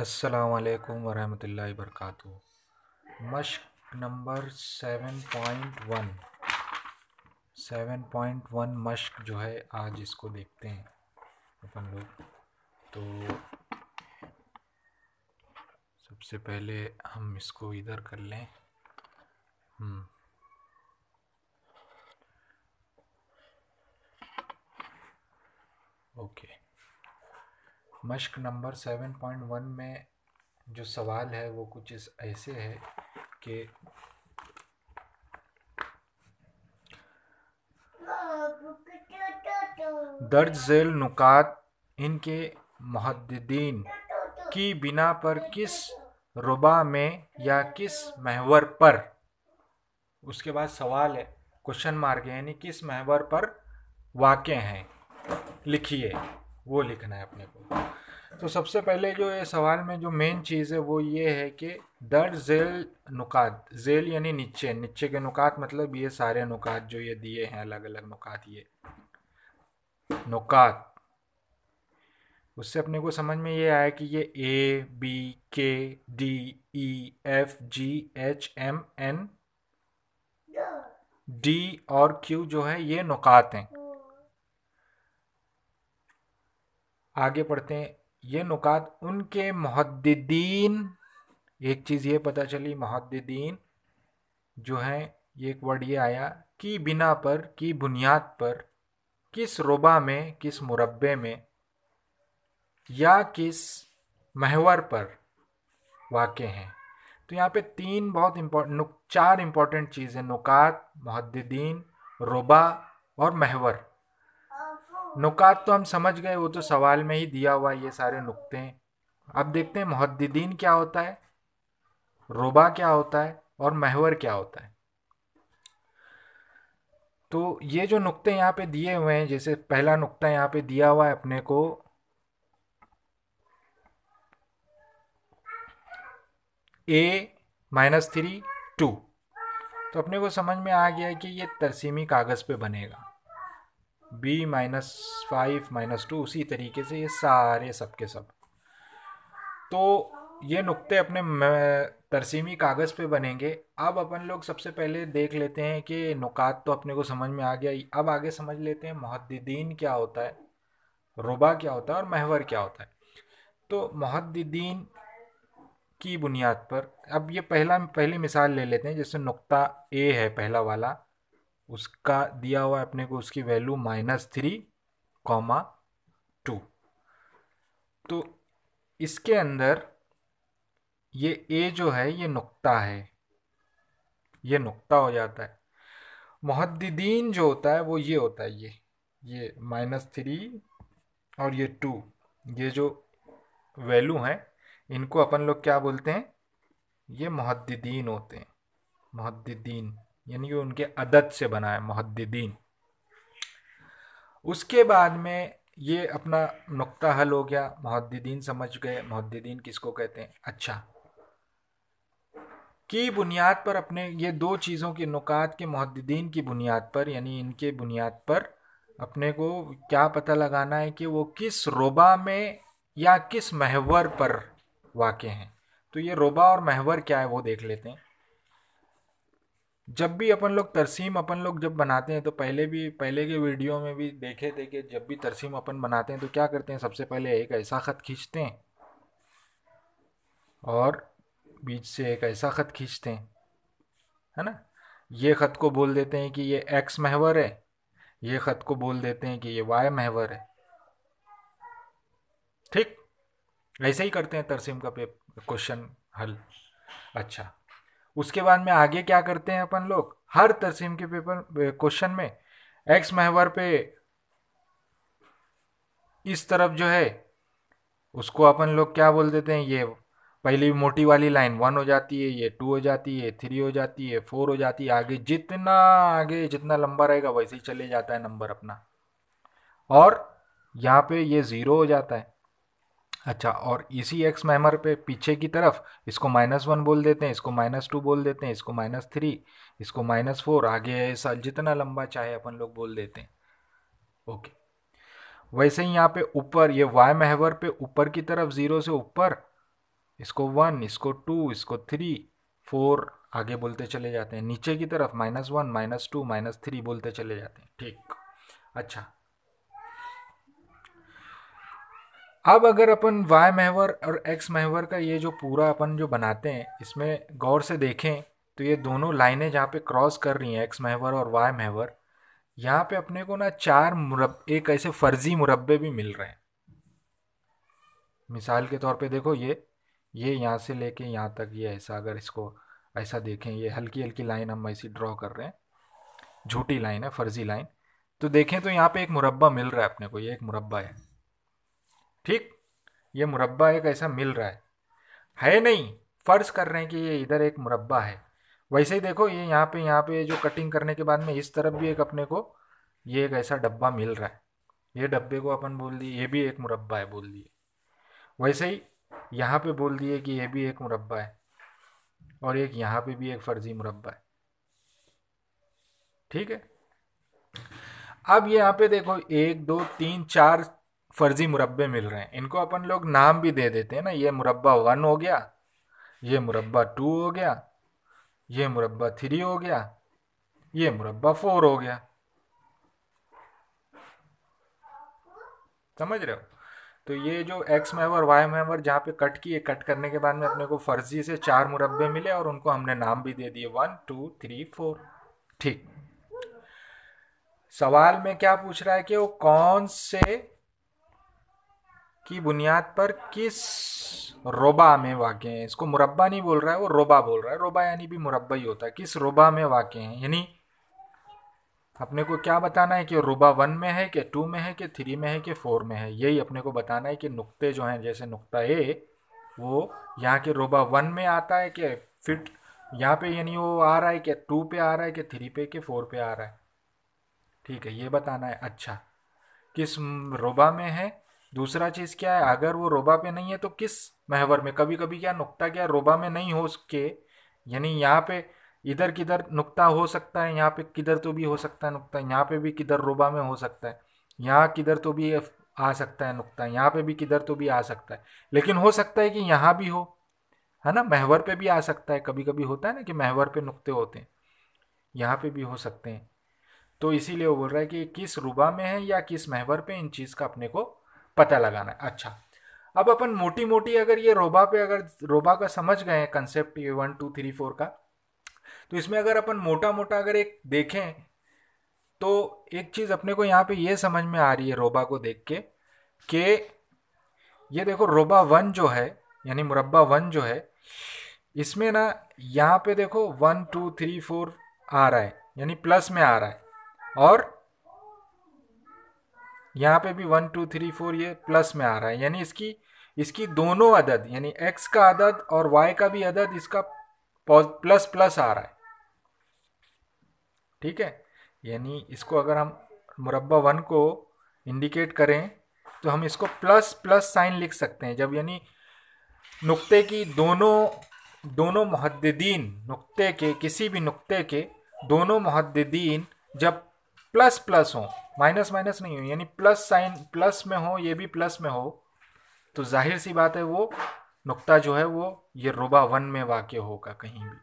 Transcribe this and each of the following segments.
असलकम वरहमल वरक मश्क number seven point one seven point one मश्क जो है आज इसको देखते हैं अपन लोग तो सबसे पहले हम इसको इधर कर लें हम्म। Okay okay. मश्क नंबर सेवन पॉइंट वन में जो सवाल है वो कुछ इस ऐसे है कि दर्ज झेल नुकात इनके महदीन की बिना पर किस रुबा में या किस महवर पर उसके बाद सवाल है क्वेश्चन मार्ग यानी किस महवर पर वाक़ हैं लिखिए वो लिखना है अपने को तो सबसे पहले जो ये सवाल में जो मेन चीज़ है वो ये है कि दर जेल नुकात जेल यानी नीचे नीचे के नुकात मतलब ये सारे नुकात जो ये दिए हैं अलग अलग नुकात ये नुकात उससे अपने को समझ में ये आया कि ये A B K D E F G H M N D और क्यू जो है ये नुकात हैं आगे पढ़ते हैं ये नुकात उनके महद्दीन एक चीज़ ये पता चली महद्दीन जो है ये एक वर्ड ये आया कि बिना पर की बुनियाद पर किस रुबा में किस मुरबे में या किस महवर पर वाक़ हैं तो यहाँ पे तीन बहुत इम्पोर्ट चार इम्पोर्टेंट चीज़ें नुकात महद्दीन रुबा और महवर नुकात तो हम समझ गए वो तो सवाल में ही दिया हुआ ये सारे नुकते हैं अब देखते हैं मुहद्दीन क्या होता है रुबा क्या होता है और महवर क्या होता है तो ये जो नुकते यहाँ पे दिए हुए हैं जैसे पहला नुकता यहाँ पे दिया हुआ है अपने को ए माइनस थ्री टू तो अपने को समझ में आ गया है कि ये तरसीमी कागज़ पे बनेगा B minus five minus two उसी तरीके से ये सारे सब के सब तो ये नुक्ते अपने तरसीमी कागज़ पे बनेंगे अब अपन लोग सबसे पहले देख लेते हैं कि नुकात तो अपने को समझ में आ गया अब आगे समझ लेते हैं महद्दीन क्या होता है रुबा क्या होता है और महवर क्या होता है तो महद्दीन की बुनियाद पर अब ये पहला पहली मिसाल ले लेते हैं जैसे नुक्ता ए है पहला वाला उसका दिया हुआ है अपने को उसकी value minus three comma two तो इसके अंदर ये ए जो है ये नुक्ता है ये नुक्ता हो जाता है मुहद्दीन जो होता है वो ये होता है ये ये माइनस थ्री और ये टू ये जो वैल्यू हैं इनको अपन लोग क्या बोलते हैं ये मुहद्दीन होते हैं मुहद्दीन यानी कि उनके अदद से बना है मुहद्दीन उसके बाद में ये अपना नुक्ता हल हो गया मुहद्दीन समझ गए मुहद्दीन किसको कहते हैं अच्छा की बुनियाद पर अपने ये दो चीज़ों के नुकात के मुहद्दीन की बुनियाद पर यानी इनके बुनियाद पर अपने को क्या पता लगाना है कि वो किस रोबा में या किस महवर पर वाक़ हैं तो ये रोबा और महवर क्या है वो देख लेते हैं जब भी अपन लोग तरसीम अपन लोग जब बनाते हैं तो पहले भी पहले के वीडियो में भी देखे थे कि जब भी तरसीम अपन बनाते हैं तो क्या करते हैं सबसे पहले एक ऐसा ख़त खींचते हैं और बीच से एक ऐसा ख़त खींचते हैं है ना ये ख़त को बोल देते हैं कि ये एक्स महवर है ये ख़त को बोल देते हैं कि ये वाई महवर है ठीक ऐसे ही करते हैं तरसीम का पे क्वेश्चन हल अच्छा उसके बाद में आगे क्या करते हैं अपन लोग हर तरसीम के पेपर क्वेश्चन में एक्स महवर पे इस तरफ जो है उसको अपन लोग क्या बोल देते हैं ये पहली मोटी वाली लाइन वन हो जाती है ये टू हो जाती है थ्री हो जाती है फोर हो जाती है आगे जितना आगे जितना लंबा रहेगा वैसे ही चले जाता है नंबर अपना और यहाँ पे ये ज़ीरो हो जाता है अच्छा और इसी एक्स मैमर पे पीछे की तरफ इसको माइनस वन बोल देते हैं इसको माइनस टू बोल देते हैं इसको माइनस थ्री इसको माइनस फोर आगे ऐसा जितना लंबा चाहे अपन लोग बोल देते हैं ओके वैसे ही यहाँ पे ऊपर ये वाई महवर पे ऊपर की तरफ ज़ीरो से ऊपर इसको वन इसको टू इसको थ्री फोर आगे बोलते चले जाते हैं नीचे की तरफ minus one minus two minus three बोलते चले जाते हैं ठीक अच्छा अब अगर अपन वाई महवर और एक्स महवर का ये जो पूरा अपन जो बनाते हैं इसमें गौर से देखें तो ये दोनों लाइनें जहाँ पे क्रॉस कर रही हैं x महवर और वाई महवर यहाँ पे अपने को ना चार मुरब एक ऐसे फर्जी मुरबे भी मिल रहे हैं मिसाल के तौर पे देखो ये ये यहाँ से लेके यहाँ तक ये ऐसा अगर इसको ऐसा देखें ये हल्की हल्की लाइन हम ऐसी ड्रॉ कर रहे हैं झूठी लाइन है फर्जी लाइन तो देखें तो यहाँ पे एक मुरबा मिल रहा है अपने को ये एक मुरबा है ठीक ये मुरबा एक ऐसा मिल रहा है है नहीं फ़र्ज़ कर रहे हैं कि ये इधर एक मुरबा है वैसे ही देखो ये यहाँ पे यहाँ पे जो कटिंग करने के बाद में इस तरफ भी एक अपने को ये एक ऐसा डब्बा मिल रहा है ये डब्बे को अपन बोल दिए ये भी एक मुरबा है बोल दिए वैसे ही यहाँ पे बोल दिए कि ये भी एक मुरबा है और एक यहाँ पे भी एक फर्जी मुरबा है ठीक है अब यहाँ पे देखो एक दो तीन चार फर्जी मुरब्बे मिल रहे हैं इनको अपन लोग नाम भी दे देते हैं ना ये मुरब्बा वन हो गया ये मुरब्बा टू हो गया ये मुरब्बा थ्री हो गया ये मुरब्बा फोर हो गया समझ रहे हो तो ये जो एक्स मेवर वाई मेवर जहाँ पे कट किए कट करने के बाद में अपने को फर्जी से चार मुरब्बे मिले और उनको हमने नाम भी दे दिए वन टू थ्री फोर ठीक सवाल में क्या पूछ रहा है कि वो कौन से की बुनियाद पर किस रोबा में वाक़ हैं इसको मुरबा नहीं बोल रहा है वो रोबा बोल रहा है रोबा यानी भी मुरबा ही होता है किस रोबा में वाक़ हैं यानी अपने को क्या बताना है कि रोबा वन में है कि टू में है कि थ्री में है कि फोर में है यही अपने को बताना है कि नुक्ते जो हैं जैसे नुक्ता ए वो यहाँ के रोबा वन में आता है कि फिट यहाँ पे यानी वो आ रहा है कि टू पे आ रहा है कि थ्री पे कि फोर पे आ रहा है ठीक है ये बताना है अच्छा किस रोबा में है दूसरा चीज़ क्या है अगर वो रोबा पे नहीं है तो किस महवर में कभी कभी क्या नुकता क्या रोबा में नहीं हो सके यानी यहाँ पे इधर किधर नुकता हो सकता है यहाँ पे किधर तो भी हो सकता है नुकता यहाँ पे भी किधर रोबा में हो सकता है यहाँ किधर तो भी आ सकता है नुकता यहाँ पे भी किधर तो भी आ सकता है लेकिन हो सकता है कि यहाँ भी हो है ना महवर पे भी आ सकता है कभी कभी होता है ना कि महवर पे नुकते होते हैं यहाँ पे भी हो सकते हैं तो इसीलिए वो बोल रहा है कि किस रुबा में है या किस महवर पे इन चीज़ का अपने को पता लगाना है अच्छा अब अपन मोटी मोटी अगर ये रोबा पे अगर रोबा का समझ गए हैं कंसेप्ट ये वन टू थ्री फोर का तो इसमें अगर अपन मोटा मोटा अगर एक देखें तो एक चीज़ अपने को यहाँ पे ये समझ में आ रही है रोबा को देख के कि ये देखो रोबा वन जो है यानी मुरबा वन जो है इसमें ना यहाँ पे देखो वन टू थ्री फोर आ रहा है यानी प्लस में आ रहा है और यहाँ पे भी वन टू थ्री फोर ये प्लस में आ रहा है यानी इसकी इसकी दोनों अदद यानी एक्स का अदद और वाई का भी अदद इसका प्लस प्लस आ रहा है ठीक है यानी इसको अगर हम मुरबा वन को इंडिकेट करें तो हम इसको प्लस प्लस साइन लिख सकते हैं जब यानी नुक्ते की दोनों दोनों महदीन नुक्ते के किसी भी नुक्ते के दोनों महदीन जब प्लस प्लस हो माइनस माइनस नहीं हो यानी प्लस साइन प्लस में हो ये भी प्लस में हो तो जाहिर सी बात है वो नुक्ता जो है वो ये रुबा वन में वाक्य होगा कहीं भी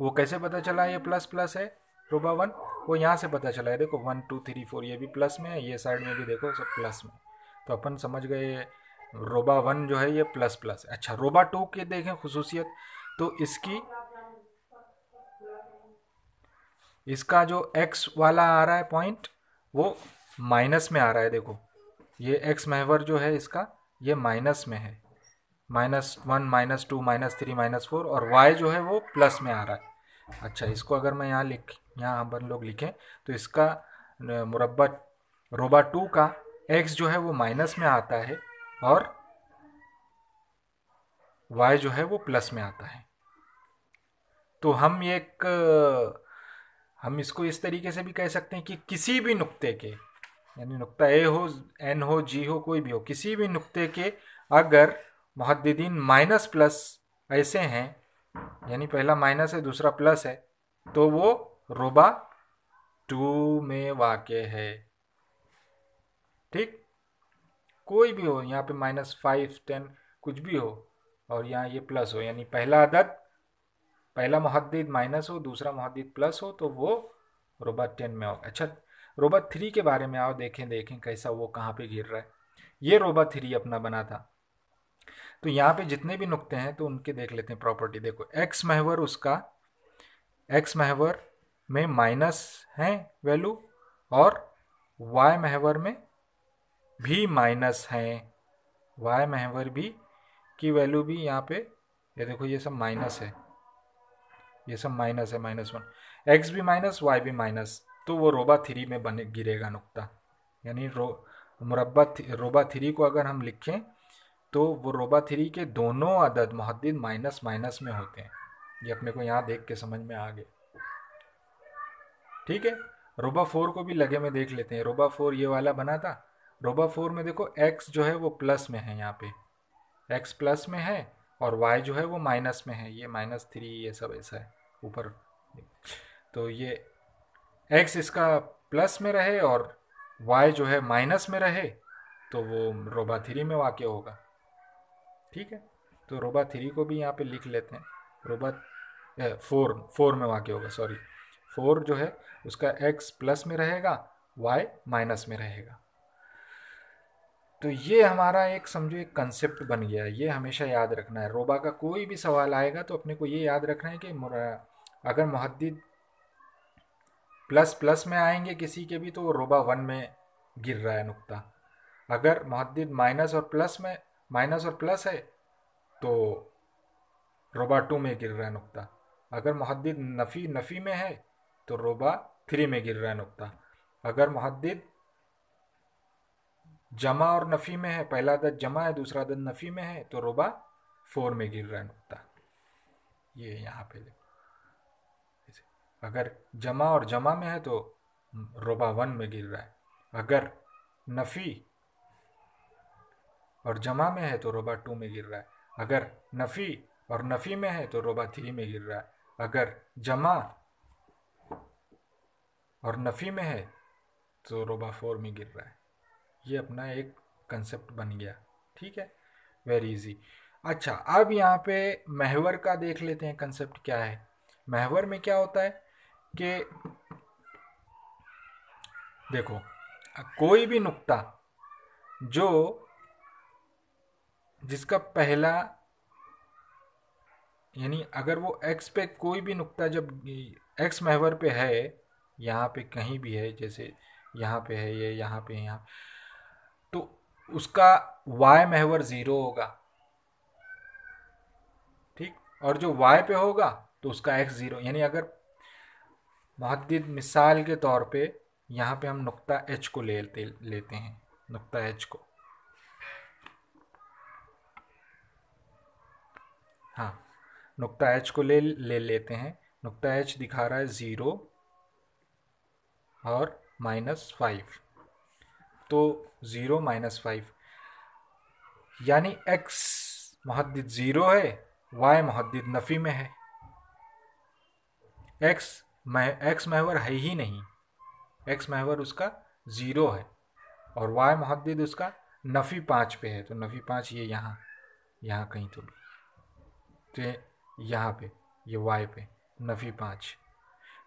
वो कैसे पता चला ये प्लस प्लस है रुबा वन वो यहाँ से पता चला है देखो वन टू थ्री फोर ये भी प्लस में है ये साइड में भी देखो सब प्लस में तो अपन समझ गए रोबा वन जो है ये प्लस प्लस है अच्छा रोबा टू के देखें खसूसियत तो इसकी इसका जो एक्स वाला आ रहा है पॉइंट वो माइनस में आ रहा है देखो ये एक्स महवर जो है इसका ये माइनस में है minus one minus two minus three minus four और वाई जो है वो प्लस में आ रहा है अच्छा इसको अगर मैं यहाँ लिख यहाँ हम लोग लिखें तो इसका मुरबा रोबा टू का एक्स जो है वो माइनस में आता है और वाई जो है वो प्लस में आता है तो हम एक हम इसको इस तरीके से भी कह सकते हैं कि किसी भी नुक्ते के यानी नुक्ता ए हो एन हो जी हो कोई भी हो किसी भी नुक्ते के अगर महदीन माइनस प्लस ऐसे हैं यानी पहला माइनस है दूसरा प्लस है तो वो रुबा टू में वाक़ है ठीक कोई भी हो यहाँ पे माइनस फाइव टेन कुछ भी हो और यहाँ ये प्लस हो यानी पहला आदत पहला मुहदद माइनस हो दूसरा मुहदद प्लस हो तो वो रोबा टेन में होगा अच्छा रोबा थ्री के बारे में आओ देखें देखें कैसा वो कहाँ पे गिर रहा है ये रोबा थ्री अपना बना था तो यहाँ पे जितने भी नुकते हैं तो उनके देख लेते हैं प्रॉपर्टी देखो एक्स महवर उसका एक्स महवर में माइनस हैं वैल्यू और वाई महवर में भी माइनस हैं वाई महवर भी की वैल्यू भी यहाँ पे ये देखो ये सब माइनस है ये सब माइनस है माइनस वन एक्स भी माइनस वाई भी माइनस तो वो रोबा थ्री में बने गिरेगा नुकता यानी रो मुरबा रोबा थ्री को अगर हम लिखें तो वो रोबा थ्री के दोनों अदद महदद माइनस माइनस में होते हैं ये अपने को यहाँ देख के समझ में आ गए ठीक है रोबा फोर को भी लगे में देख लेते हैं रोबा फोर ये वाला बना था रोबा फोर में देखो एक्स जो है वो प्लस में है यहाँ पे एक्स प्लस में है और वाई जो है वो माइनस में है ये माइनस थ्री ये सब ऐसा है ऊपर तो ये एक्स इसका प्लस में रहे और वाई जो है माइनस में रहे तो वो रोबा थ्री में वाक्य होगा ठीक है तो रोबा थ्री को भी यहाँ पे लिख लेते हैं रोबा फोर फोर में वाक्य होगा सॉरी फोर जो है उसका एक्स प्लस में रहेगा वाई माइनस में रहेगा तो ये हमारा एक समझो एक कंसेप्ट बन गया है ये हमेशा याद रखना है रोबा का कोई भी सवाल आएगा तो अपने को ये याद रखना है कि अगर मुहदद प्लस प्लस में आएंगे किसी के भी तो वो रोबा वन में गिर रहा है नुकता अगर मुहदद माइनस और प्लस में माइनस और प्लस है तो रोबा टू में गिर रहा है नुकता अगर मुहदद नफ़ी नफ़ी में है तो रोबा थ्री में गिर रहा है नुकता अगर मुहदद जमा और नफ़ी में है पहला दर्द जमा है दूसरा दर्द नफ़ी में है तो रुबा फोर में गिर रहा है नुकता ये यहाँ पे अगर जमा और जमा में है तो रुबा वन में गिर रहा है अगर नफ़ी और जमा में है तो रुबा टू में गिर रहा है अगर नफ़ी और नफ़ी में है तो रुबा थ्री में गिर रहा है अगर जमा और नफ़ी में है तो रुबा फोर में गिर रहा है ये अपना एक कंसेप्ट बन गया ठीक है वेरी इजी अच्छा अब यहाँ पे महवर का देख लेते हैं कंसेप्ट क्या है महवर में क्या होता है कि देखो कोई भी नुक्ता जो जिसका पहला यानी अगर वो एक्स पे कोई भी नुक्ता जब एक्स महवर पे है यहाँ पे कहीं भी है जैसे यहाँ पे है ये यह यहाँ पे यहाँ उसका y महवर ज़ीरो होगा ठीक और जो y पे होगा तो उसका x ज़ीरो यानी अगर महदिद मिसाल के तौर पे यहाँ पे हम नुक्ता h को ले लेते हैं नुक्ता h को हाँ नुक्ता h को ले ले लेते हैं नुक्ता h दिखा रहा है ज़ीरो और माइनस फाइव तो ज़ीरो माइनस फाइव यानी एक्स महदद ज़ीरो है वाई महदद नफ़ी में है एक्स मह एक्स महवर है ही नहीं एक्स महवर उसका ज़ीरो है और वाई महदद उसका नफ़ी पाँच पे है तो नफ़ी पाँच ये यहाँ यहाँ कहीं तो, तो ये यहाँ पे ये वाई पे नफ़ी पाँच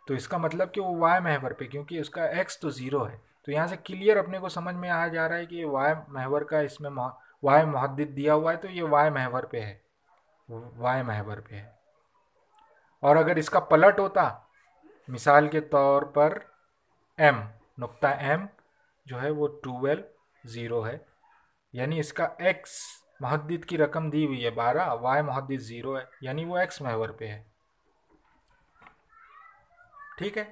तो इसका मतलब कि वो वाई महवर पे क्योंकि उसका एक्स तो ज़ीरो है तो यहाँ से क्लियर अपने को समझ में आ जा रहा है कि वाय महवर का इसमें वाय महदित दिया हुआ है तो ये वाय महवर पे है वाय महवर पे है और अगर इसका पलट होता मिसाल के तौर पर एम नुक्ता एम जो है वो टूवेल्व ज़ीरो है यानी इसका एक्स महदद की रकम दी हुई है बारह वाई महदित ज़ीरो है यानी वो एक्स महवर पे है ठीक है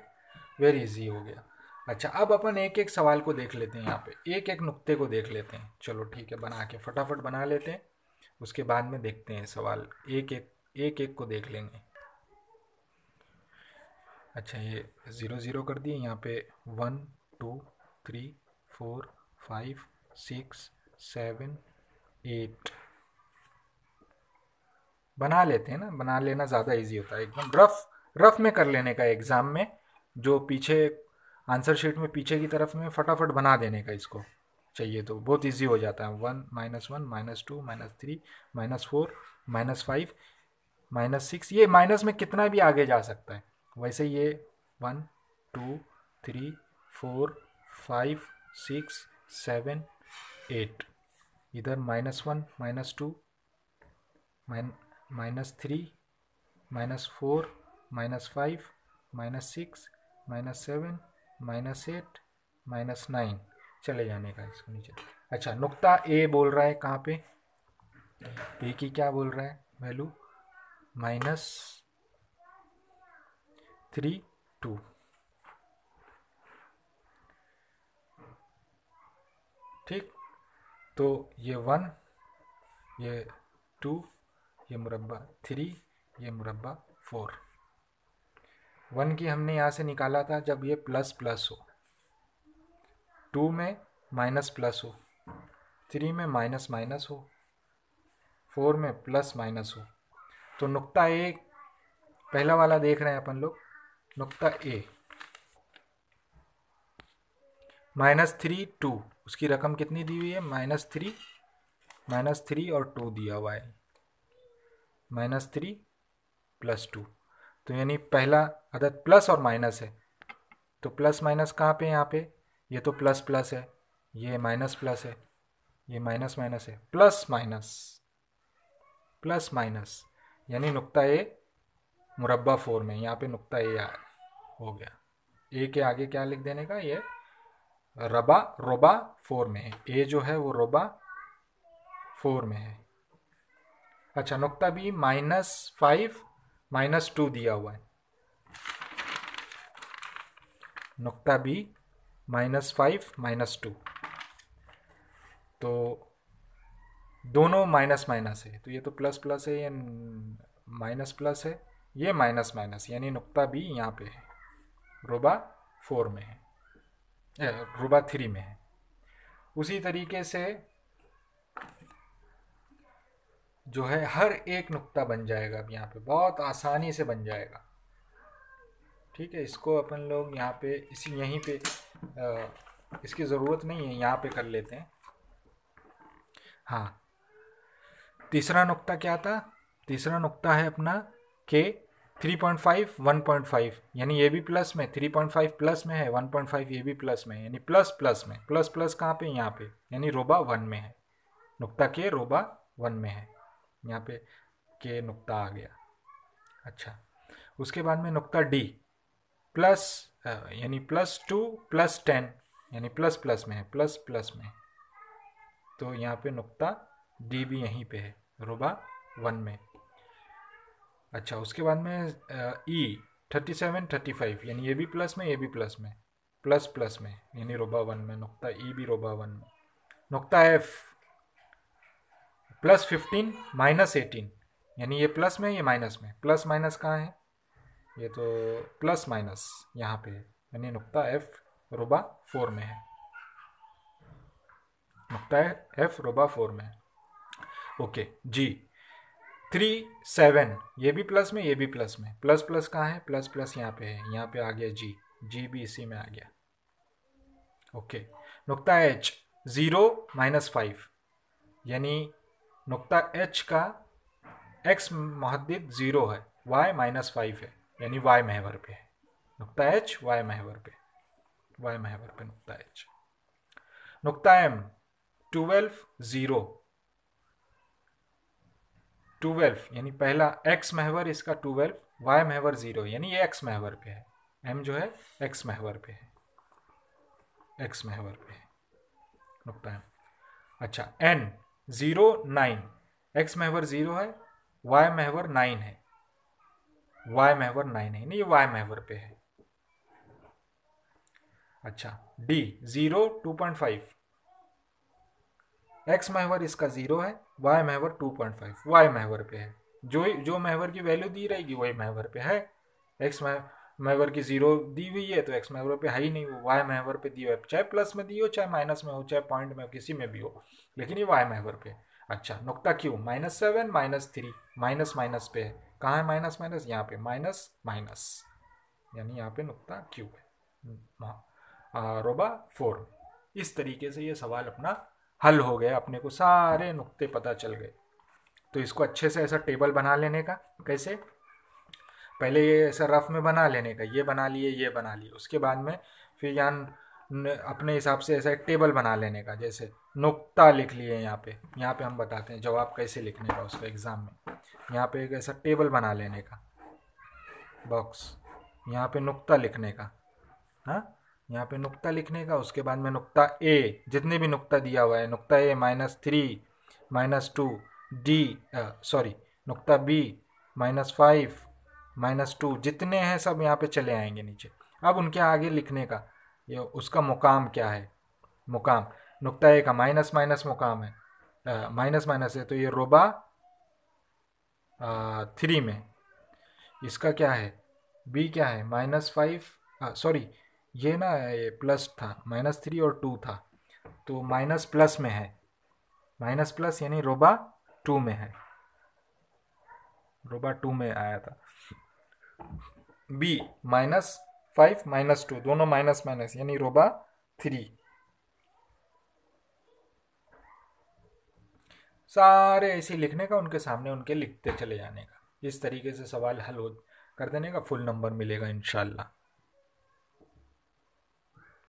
वेरी इजी हो गया अच्छा अब अपन एक एक सवाल को देख लेते हैं यहाँ पे एक एक नुक्ते को देख लेते हैं चलो ठीक है बना के फटाफट बना लेते हैं उसके बाद में देखते हैं सवाल एक एक एक एक को देख लेंगे अच्छा ये ज़ीरो ज़ीरो कर दिए यहाँ पे one two three four five six seven eight बना लेते हैं ना बना लेना ज़्यादा इजी होता है एकदम रफ रफ में कर लेने का एग्ज़ाम में जो पीछे आंसर शीट में पीछे की तरफ में फटाफट बना देने का इसको चाहिए तो बहुत इजी हो जाता है one minus one minus two minus three minus four minus five minus six ये माइनस में कितना भी आगे जा सकता है वैसे ये one two three four five six seven eight इधर माइनस वन माइनस टू माइन minus three minus four minus five minus six minus seven minus eight minus nine चले जाने का इसको नीचे अच्छा नुक्ता ए बोल रहा है कहाँ पे ए की क्या बोल रहा है वैल्यू माइनस थ्री टू ठीक तो ये वन ये टू ये मुरबा थ्री ये मुरबा फोर वन की हमने यहाँ से निकाला था जब ये प्लस प्लस हो टू में माइनस प्लस हो थ्री में माइनस माइनस हो फोर में प्लस माइनस हो तो नुक्ता ए पहला वाला देख रहे हैं अपन लोग नुक्ता ए माइनस थ्री टू उसकी रकम कितनी दी हुई है माइनस थ्री माइनस थ्री और टू दिया हुआ है माइनस थ्री प्लस टू तो यानी पहला अदद प्लस और माइनस है तो प्लस माइनस कहाँ पे यहाँ पे ये तो प्लस प्लस है ये माइनस प्लस है ये माइनस माइनस है प्लस माइनस प्लस माइनस यानी नुक्ता ए मुरबा फोर में यहाँ पे नुक्ता ए आ, हो गया ए के आगे क्या लिख देने का ये रबा रोबा फोर में है ए जो है वो रोबा फोर में है अच्छा नुक्ता B minus five minus two दिया हुआ है नुक्ता B minus five minus two तो दोनों माइनस माइनस है तो ये तो प्लस प्लस है ये माइनस प्लस है ये माइनस माइनस यानी नुक्ता बी यहाँ पे है रुबा फोर में है रुबा थ्री में है उसी तरीके से जो है हर एक नुक्ता बन जाएगा अब यहाँ पे बहुत आसानी से बन जाएगा ठीक है इसको अपन लोग यहाँ पे इसी यहीं पे आ, इसकी ज़रूरत नहीं है यहाँ पे कर लेते हैं हाँ तीसरा नुक्ता क्या था तीसरा नुक्ता है अपना के 3.5 1.5 यानी ये भी प्लस में 3.5 प्लस में है 1.5 ये भी प्लस में यानी प्लस प्लस में प्लस प्लस कहाँ पे यहाँ पे यानी रोबा वन में है नुक्ता के रोबा वन में है यहाँ पे के नुक्ता आ गया अच्छा उसके बाद में नुक्ता डी प्लस यानी प्लस टू प्लस टेन यानी प्लस प्लस में है प्लस प्लस में तो यहाँ पे नुक्ता डी भी यहीं पे है रुबा वन में अच्छा उसके बाद में E thirty seven thirty five यानी ये भी प्लस में ये भी प्लस में प्लस प्लस में यानी रोबा वन में नुक्ता ई भी रोबा वन में नुक्ता F plus fifteen minus eighteen यानी ये प्लस में ये माइनस में प्लस माइनस कहाँ है ये तो प्लस माइनस यहाँ पे यानी नुकता एफ रुबा फोर में है नुकता है एफ रुबा फोर में ओके जी थ्री सेवन ये भी प्लस में ये भी प्लस में प्लस प्लस कहाँ है प्लस प्लस यहाँ पे है यहाँ पे आ गया जी जी भी इसी में आ गया ओके नुकता एच ज़ीरो माइनस फाइव यानी नुकता एच का एक्स महदीद ज़ीरो है वाई माइनस फाइव है यानी वाई महवर पे है नुकता एच वाई महवर पे वाई महवर पे नुकता एच नुकता एम ट्वेल्व ज़ीरो ट्वेल्व यानी पहला एक्स महवर इसका ट्वेल्व वाई महवर ज़ीरो यानी ये एक्स महवर पे है एम जो है एक्स महवर पे है एक्स महवर पे है नुकता एम अच्छा एन ज़ीरो नाइन एक्स महवर ज़ीरो है वाई महवर नाइन है वाई महवर नाइन है नहीं ये वाई महवर पे है अच्छा D zero two point five x महवर इसका ज़ीरो है वाई महवर टू पॉइंट फाइव वाई महवर पे है जो जो महवर की वैल्यू दी रहेगी वही महवर पे है एक्स महवर मेवर की जीरो दी हुई है तो एक्स मेवर पे हाई नहीं हो वाई महवर पे दी हो चाहे प्लस में दी हो चाहे माइनस में हो चाहे पॉइंट में हो किसी में भी हो लेकिन ये वाई मेवर पे अच्छा नुकता Q minus seven minus three minus minus पे है कहाँ है माइनस माइनस यहाँ पे माइनस माइनस यानी यहाँ पे नुकता क्यू है हम्म, हाँ। रोबा फोर इस तरीके से ये सवाल अपना हल हो गया अपने को सारे नुकते पता चल गए तो इसको अच्छे से ऐसा टेबल बना लेने का कैसे पहले ये ऐसा रफ में बना लेने का ये बना लिए ये बना लिए उसके बाद में फिर यहाँ अपने हिसाब से ऐसा एक टेबल बना लेने का जैसे नुक्ता लिख लिए यहाँ पे यहाँ पे हम बताते हैं जवाब कैसे लिखने का उसका एग्ज़ाम में यहाँ पे एक ऐसा टेबल बना लेने का बॉक्स यहाँ पे नुक्ता लिखने का हाँ यहाँ पे नुक्ता लिखने का उसके बाद में नुक्ता ए जितने भी नुक्ता दिया हुआ है नुक्ता A minus three minus two D sorry नुक्ता B minus five minus two जितने हैं सब यहाँ पे चले आएंगे नीचे अब उनके आगे लिखने का ये उसका मुकाम क्या है मुकाम नुकता ए का माइनस माइनस मुकाम है माइनस माइनस है तो ये रोबा थ्री में इसका क्या है बी क्या है माइनस फाइव सॉरी ये ना ये प्लस था माइनस थ्री और टू था तो माइनस प्लस में है माइनस प्लस यानी रोबा टू में है रोबा टू में आया था B minus five minus two दोनों माइनस माइनस यानी रोबा थ्री सारे ऐसे लिखने का उनके सामने उनके लिखते चले जाने का इस तरीके से सवाल हल हो कर देने का फुल नंबर मिलेगा इनशाला